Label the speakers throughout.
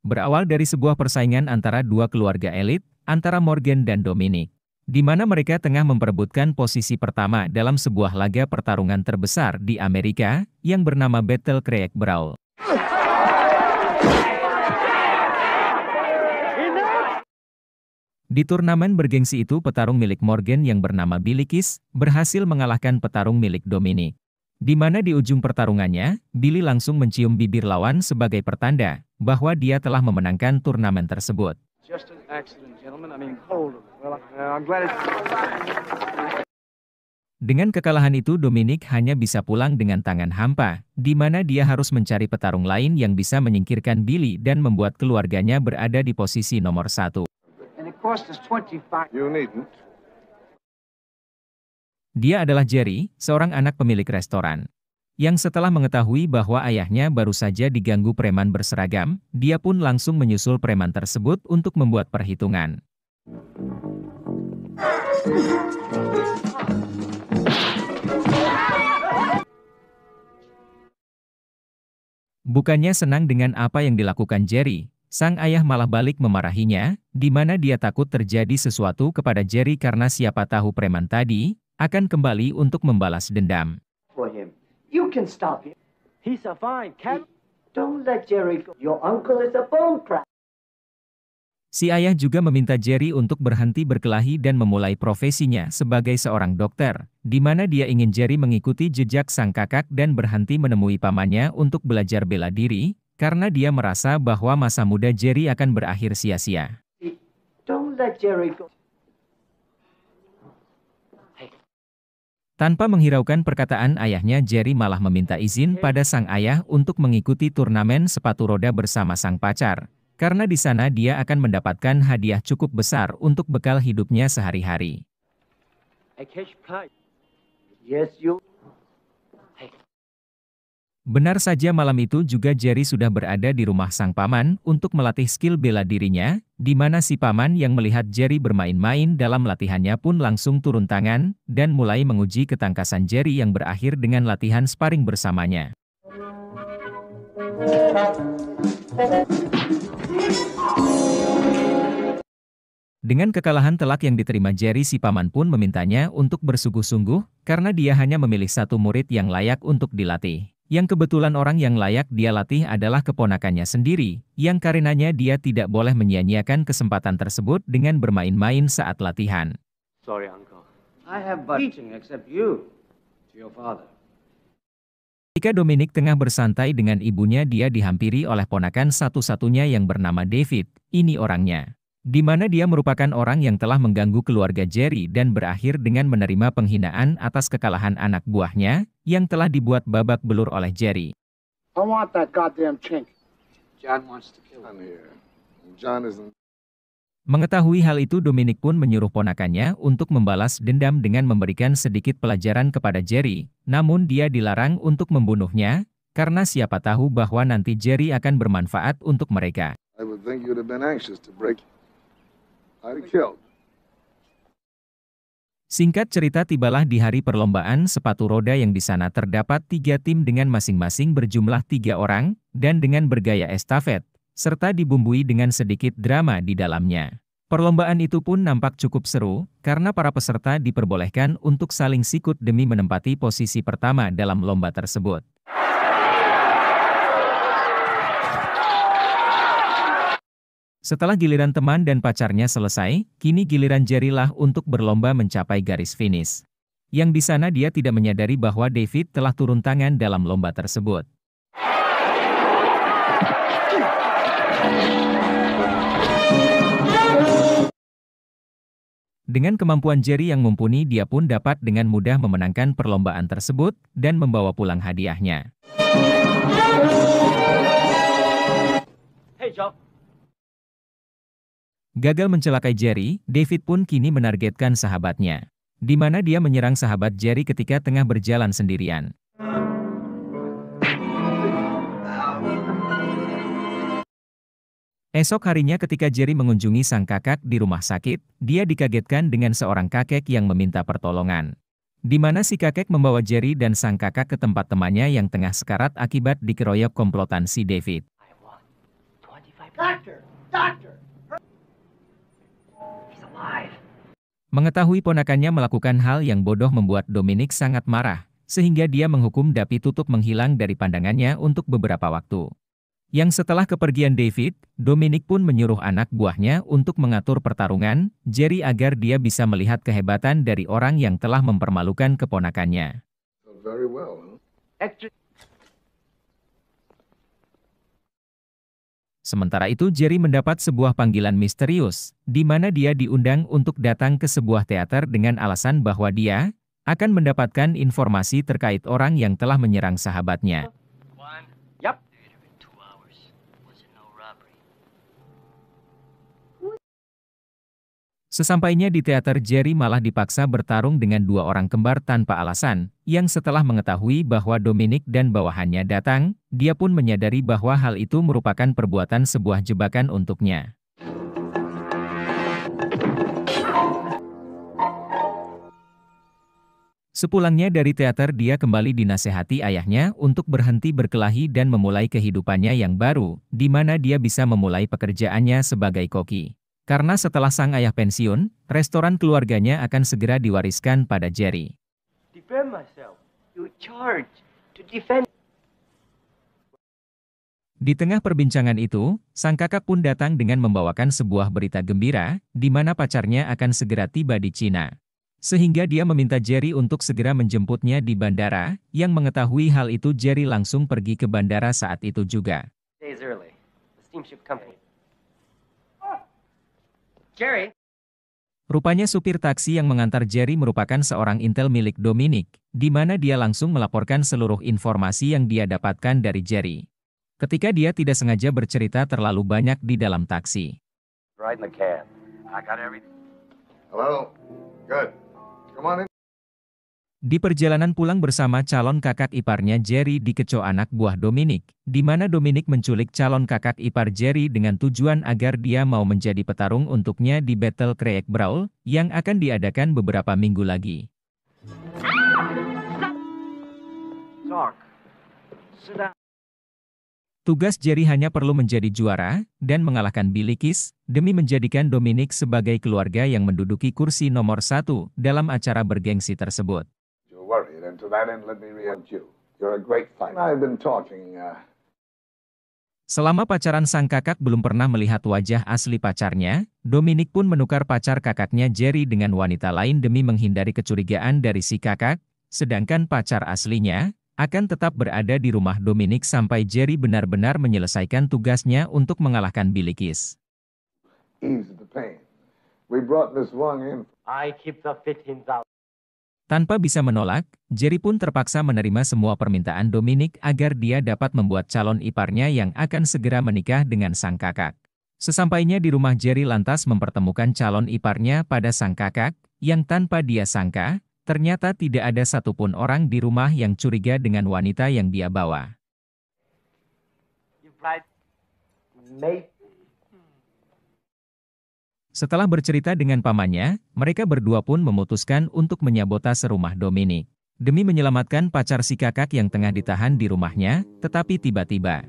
Speaker 1: Berawal dari sebuah persaingan antara dua keluarga elit, antara Morgan dan Dominic, di mana mereka tengah memperebutkan posisi pertama dalam sebuah laga pertarungan terbesar di Amerika yang bernama Battle Creek Brawl. Di turnamen bergengsi itu petarung milik Morgan yang bernama Billy Kiss berhasil mengalahkan petarung milik Dominic. Di mana di ujung pertarungannya, Billy langsung mencium bibir lawan sebagai pertanda bahwa dia telah memenangkan turnamen tersebut. Uh, dengan kekalahan itu Dominic hanya bisa pulang dengan tangan hampa, di mana dia harus mencari petarung lain yang bisa menyingkirkan Billy dan membuat keluarganya berada di posisi nomor satu. Dia adalah Jerry, seorang anak pemilik restoran. Yang setelah mengetahui bahwa ayahnya baru saja diganggu preman berseragam, dia pun langsung menyusul preman tersebut untuk membuat perhitungan. Bukannya senang dengan apa yang dilakukan Jerry, sang ayah malah balik memarahinya, di mana dia takut terjadi sesuatu kepada Jerry karena siapa tahu preman tadi, akan kembali untuk membalas dendam. Si ayah juga meminta Jerry untuk berhenti berkelahi dan memulai profesinya sebagai seorang dokter, di mana dia ingin Jerry mengikuti jejak sang kakak dan berhenti menemui pamannya untuk belajar bela diri, karena dia merasa bahwa masa muda Jerry akan berakhir sia-sia. Tanpa menghiraukan perkataan ayahnya, Jerry malah meminta izin pada sang ayah untuk mengikuti turnamen sepatu roda bersama sang pacar, karena di sana dia akan mendapatkan hadiah cukup besar untuk bekal hidupnya sehari-hari. Yes, you. Benar saja malam itu juga Jerry sudah berada di rumah sang paman untuk melatih skill bela dirinya, di mana si paman yang melihat Jerry bermain-main dalam latihannya pun langsung turun tangan, dan mulai menguji ketangkasan Jerry yang berakhir dengan latihan sparring bersamanya. Dengan kekalahan telak yang diterima Jerry si paman pun memintanya untuk bersungguh-sungguh, karena dia hanya memilih satu murid yang layak untuk dilatih yang kebetulan orang yang layak dia latih adalah keponakannya sendiri, yang karenanya dia tidak boleh menyia-nyiakan kesempatan tersebut dengan bermain-main saat latihan. Sorry, Uncle.
Speaker 2: I have except you to your father.
Speaker 1: Jika Dominic tengah bersantai dengan ibunya, dia dihampiri oleh ponakan satu-satunya yang bernama David. Ini orangnya. Di mana dia merupakan orang yang telah mengganggu keluarga Jerry dan berakhir dengan menerima penghinaan atas kekalahan anak buahnya, yang telah dibuat babak belur oleh Jerry. Mengetahui hal itu Dominic pun menyuruh ponakannya untuk membalas dendam dengan memberikan sedikit pelajaran kepada Jerry, namun dia dilarang untuk membunuhnya, karena siapa tahu bahwa nanti Jerry akan bermanfaat untuk mereka.
Speaker 2: I would think you'd have been anxious to break. I'd have killed.
Speaker 1: Singkat cerita tibalah di hari perlombaan sepatu roda yang di sana terdapat tiga tim dengan masing-masing berjumlah tiga orang, dan dengan bergaya estafet, serta dibumbui dengan sedikit drama di dalamnya. Perlombaan itu pun nampak cukup seru, karena para peserta diperbolehkan untuk saling sikut demi menempati posisi pertama dalam lomba tersebut. Setelah giliran teman dan pacarnya selesai, kini giliran Jerry lah untuk berlomba mencapai garis finish. Yang di sana dia tidak menyadari bahwa David telah turun tangan dalam lomba tersebut. Dengan kemampuan Jerry yang mumpuni dia pun dapat dengan mudah memenangkan perlombaan tersebut dan membawa pulang hadiahnya. Hey, Joe. Gagal mencelakai Jerry, David pun kini menargetkan sahabatnya. Di mana dia menyerang sahabat Jerry ketika tengah berjalan sendirian. Esok harinya ketika Jerry mengunjungi sang kakak di rumah sakit, dia dikagetkan dengan seorang kakek yang meminta pertolongan. Di mana si kakek membawa Jerry dan sang kakak ke tempat temannya yang tengah sekarat akibat dikeroyok komplotan si David.
Speaker 2: Doctor, doctor.
Speaker 1: Mengetahui ponakannya melakukan hal yang bodoh membuat Dominic sangat marah, sehingga dia menghukum Dapi tutup menghilang dari pandangannya untuk beberapa waktu. Yang setelah kepergian David, Dominic pun menyuruh anak buahnya untuk mengatur pertarungan, Jerry agar dia bisa melihat kehebatan dari orang yang telah mempermalukan keponakannya. Sementara itu Jerry mendapat sebuah panggilan misterius, di mana dia diundang untuk datang ke sebuah teater dengan alasan bahwa dia akan mendapatkan informasi terkait orang yang telah menyerang sahabatnya. Sesampainya di teater Jerry malah dipaksa bertarung dengan dua orang kembar tanpa alasan, yang setelah mengetahui bahwa Dominic dan bawahannya datang, dia pun menyadari bahwa hal itu merupakan perbuatan sebuah jebakan untuknya. Sepulangnya dari teater dia kembali dinasehati ayahnya untuk berhenti berkelahi dan memulai kehidupannya yang baru, di mana dia bisa memulai pekerjaannya sebagai koki. Karena setelah sang ayah pensiun, restoran keluarganya akan segera diwariskan pada Jerry. Di tengah perbincangan itu, sang kakak pun datang dengan membawakan sebuah berita gembira, di mana pacarnya akan segera tiba di Cina. Sehingga dia meminta Jerry untuk segera menjemputnya di bandara, yang mengetahui hal itu Jerry langsung pergi ke bandara saat itu juga.
Speaker 2: Days early, the steamship company
Speaker 1: Jerry. Rupanya supir taksi yang mengantar Jerry merupakan seorang intel milik Dominic, di mana dia langsung melaporkan seluruh informasi yang dia dapatkan dari Jerry. Ketika dia tidak sengaja bercerita terlalu banyak di dalam taksi. Right di perjalanan pulang bersama calon kakak iparnya Jerry di keco anak buah Dominic, di mana Dominic menculik calon kakak ipar Jerry dengan tujuan agar dia mau menjadi petarung untuknya di Battle Creek Brawl, yang akan diadakan beberapa minggu lagi. Tugas Jerry hanya perlu menjadi juara, dan mengalahkan Billy Kiss, demi menjadikan Dominic sebagai keluarga yang menduduki kursi nomor satu dalam acara bergengsi tersebut.
Speaker 2: And to that end, let me you. You're
Speaker 1: a great fighter. I've been talking. Uh, Selama pacaran sang kakak belum pernah melihat wajah asli pacarnya, Dominic pun menukar pacar kakaknya Jerry dengan wanita lain demi menghindari kecurigaan dari si kakak, sedangkan pacar aslinya akan tetap berada di rumah Dominic sampai Jerry benar-benar menyelesaikan tugasnya untuk mengalahkan Billy Kiss.
Speaker 2: Ease the pain. We brought this one in. I keep the fit in
Speaker 1: tanpa bisa menolak, Jerry pun terpaksa menerima semua permintaan Dominic agar dia dapat membuat calon iparnya yang akan segera menikah dengan sang kakak. Sesampainya di rumah Jerry lantas mempertemukan calon iparnya pada sang kakak, yang tanpa dia sangka, ternyata tidak ada satupun orang di rumah yang curiga dengan wanita yang dia bawa. You've setelah bercerita dengan pamannya, mereka berdua pun memutuskan untuk menyabotase rumah Dominic. Demi menyelamatkan pacar si kakak yang tengah ditahan di rumahnya, tetapi tiba-tiba,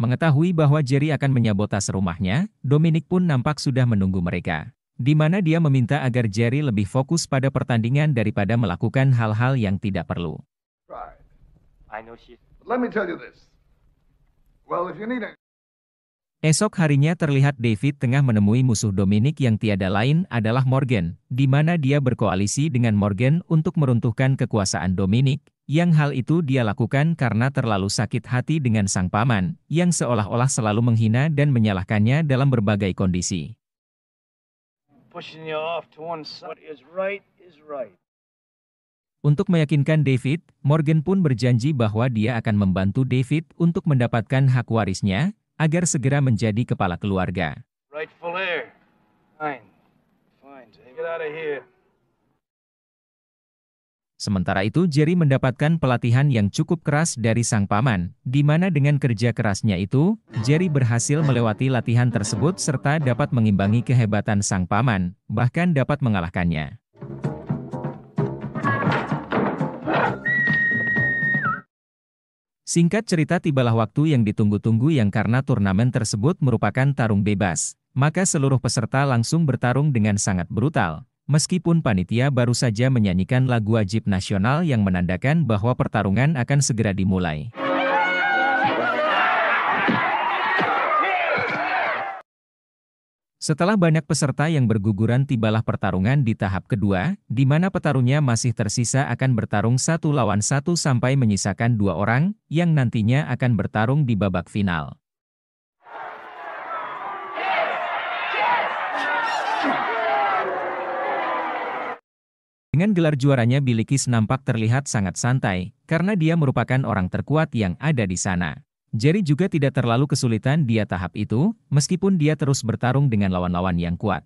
Speaker 1: Mengetahui bahwa Jerry akan menyabotase rumahnya, Dominic pun nampak sudah menunggu mereka. Di mana dia meminta agar Jerry lebih fokus pada pertandingan daripada melakukan hal-hal yang tidak perlu.
Speaker 2: I know she... let me tell you this. Well, if you need it...
Speaker 1: Esok harinya terlihat David tengah menemui musuh Dominic yang tiada lain adalah Morgan, di mana dia berkoalisi dengan Morgan untuk meruntuhkan kekuasaan Dominic, yang hal itu dia lakukan karena terlalu sakit hati dengan sang paman, yang seolah-olah selalu menghina dan menyalahkannya dalam berbagai kondisi.
Speaker 2: Pushing you off to one side. What is right is right.
Speaker 1: Untuk meyakinkan David, Morgan pun berjanji bahwa dia akan membantu David untuk mendapatkan hak warisnya agar segera menjadi kepala keluarga. Sementara itu Jerry mendapatkan pelatihan yang cukup keras dari sang paman, di mana dengan kerja kerasnya itu, Jerry berhasil melewati latihan tersebut serta dapat mengimbangi kehebatan sang paman, bahkan dapat mengalahkannya. Singkat cerita tibalah waktu yang ditunggu-tunggu yang karena turnamen tersebut merupakan tarung bebas, maka seluruh peserta langsung bertarung dengan sangat brutal. Meskipun panitia baru saja menyanyikan lagu wajib nasional yang menandakan bahwa pertarungan akan segera dimulai. Setelah banyak peserta yang berguguran tibalah pertarungan di tahap kedua, di mana petarungnya masih tersisa akan bertarung satu lawan satu sampai menyisakan dua orang, yang nantinya akan bertarung di babak final. Dengan gelar juaranya Bilikis nampak terlihat sangat santai, karena dia merupakan orang terkuat yang ada di sana. Jerry juga tidak terlalu kesulitan dia tahap itu, meskipun dia terus bertarung dengan lawan-lawan yang kuat.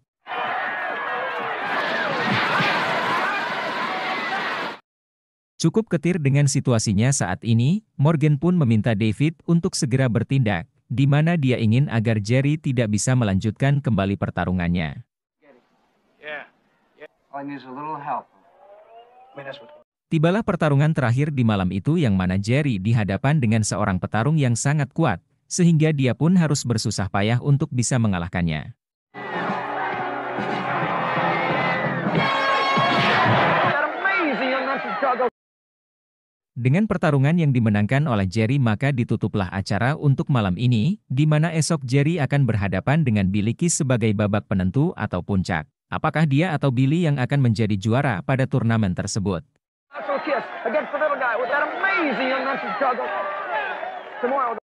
Speaker 1: Cukup ketir dengan situasinya saat ini, Morgan pun meminta David untuk segera bertindak, di mana dia ingin agar Jerry tidak bisa melanjutkan kembali pertarungannya.
Speaker 2: Yeah. Yeah.
Speaker 1: Tibalah pertarungan terakhir di malam itu yang mana Jerry dihadapan dengan seorang petarung yang sangat kuat, sehingga dia pun harus bersusah payah untuk bisa mengalahkannya. Dengan pertarungan yang dimenangkan oleh Jerry maka ditutuplah acara untuk malam ini, di mana esok Jerry akan berhadapan dengan Billy Kiss sebagai babak penentu atau puncak. Apakah dia atau Billy yang akan menjadi juara pada turnamen tersebut?
Speaker 2: little kiss against the little guy with that amazing young man from Chicago. Tomorrow.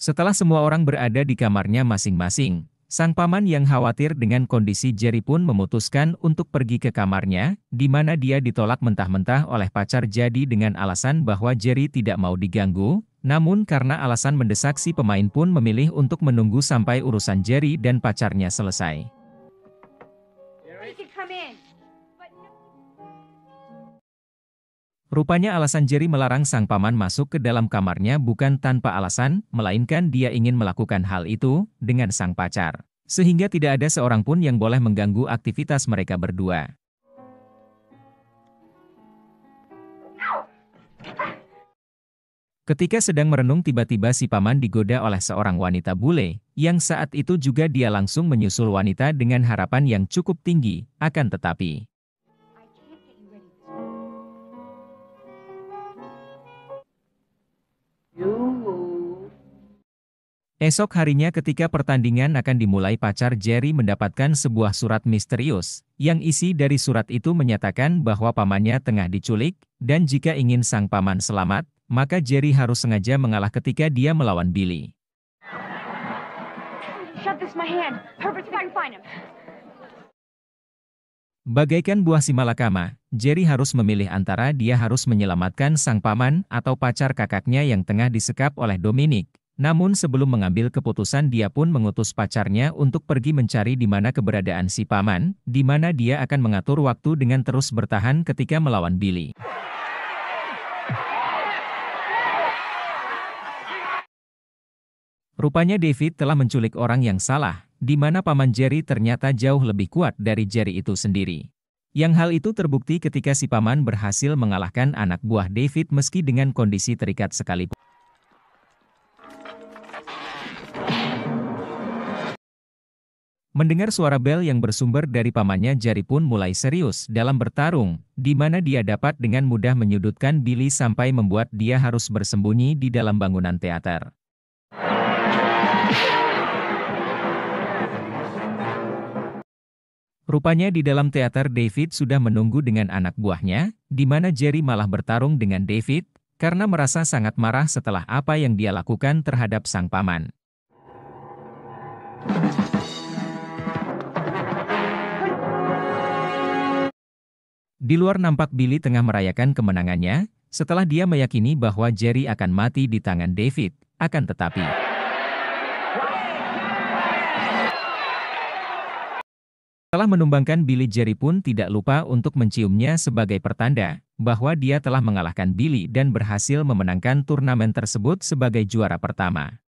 Speaker 1: Setelah semua orang berada di kamarnya masing-masing, sang paman yang khawatir dengan kondisi Jerry pun memutuskan untuk pergi ke kamarnya, di mana dia ditolak mentah-mentah oleh pacar jadi dengan alasan bahwa Jerry tidak mau diganggu, namun karena alasan mendesak si pemain pun memilih untuk menunggu sampai urusan Jerry dan pacarnya selesai. Rupanya alasan Jerry melarang sang paman masuk ke dalam kamarnya bukan tanpa alasan, melainkan dia ingin melakukan hal itu dengan sang pacar. Sehingga tidak ada seorang pun yang boleh mengganggu aktivitas mereka berdua. Ketika sedang merenung tiba-tiba si paman digoda oleh seorang wanita bule, yang saat itu juga dia langsung menyusul wanita dengan harapan yang cukup tinggi, akan tetapi Esok harinya ketika pertandingan akan dimulai pacar Jerry mendapatkan sebuah surat misterius, yang isi dari surat itu menyatakan bahwa pamannya tengah diculik, dan jika ingin sang paman selamat, maka Jerry harus sengaja mengalah ketika dia melawan Billy. Bagaikan buah simalakama, Jerry harus memilih antara dia harus menyelamatkan sang paman atau pacar kakaknya yang tengah disekap oleh Dominic, namun sebelum mengambil keputusan dia pun mengutus pacarnya untuk pergi mencari di mana keberadaan si paman, di mana dia akan mengatur waktu dengan terus bertahan ketika melawan Billy. Rupanya David telah menculik orang yang salah, di mana paman Jerry ternyata jauh lebih kuat dari Jerry itu sendiri. Yang hal itu terbukti ketika si paman berhasil mengalahkan anak buah David meski dengan kondisi terikat sekalipun. Mendengar suara bel yang bersumber dari pamannya Jari pun mulai serius dalam bertarung, di mana dia dapat dengan mudah menyudutkan Billy sampai membuat dia harus bersembunyi di dalam bangunan teater. Rupanya di dalam teater David sudah menunggu dengan anak buahnya, di mana Jerry malah bertarung dengan David, karena merasa sangat marah setelah apa yang dia lakukan terhadap sang paman. Di luar nampak Billy tengah merayakan kemenangannya, setelah dia meyakini bahwa Jerry akan mati di tangan David, akan tetapi... Setelah menumbangkan Billy Jerry pun tidak lupa untuk menciumnya sebagai pertanda bahwa dia telah mengalahkan Billy dan berhasil memenangkan turnamen tersebut sebagai juara pertama.